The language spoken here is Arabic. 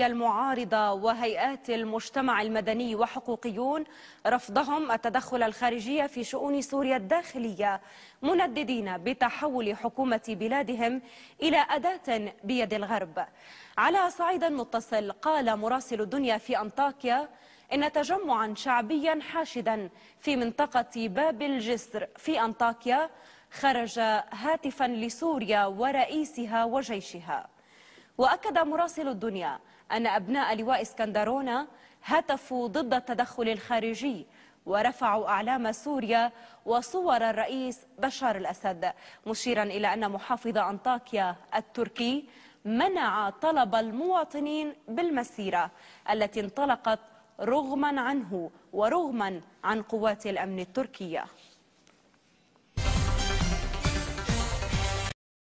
المعارضة وهيئات المجتمع المدني وحقوقيون رفضهم التدخل الخارجي في شؤون سوريا الداخلية منددين بتحول حكومة بلادهم إلى أداة بيد الغرب على صعيد متصل قال مراسل الدنيا في أنطاكيا إن تجمعا شعبيا حاشدا في منطقة باب الجسر في أنطاكيا خرج هاتفا لسوريا ورئيسها وجيشها وأكد مراسل الدنيا أن أبناء لواء اسكندرونة هتفوا ضد التدخل الخارجي ورفعوا أعلام سوريا وصور الرئيس بشار الأسد مشيرا إلى أن محافظ أنطاكيا التركي منع طلب المواطنين بالمسيرة التي انطلقت رغما عنه ورغما عن قوات الأمن التركية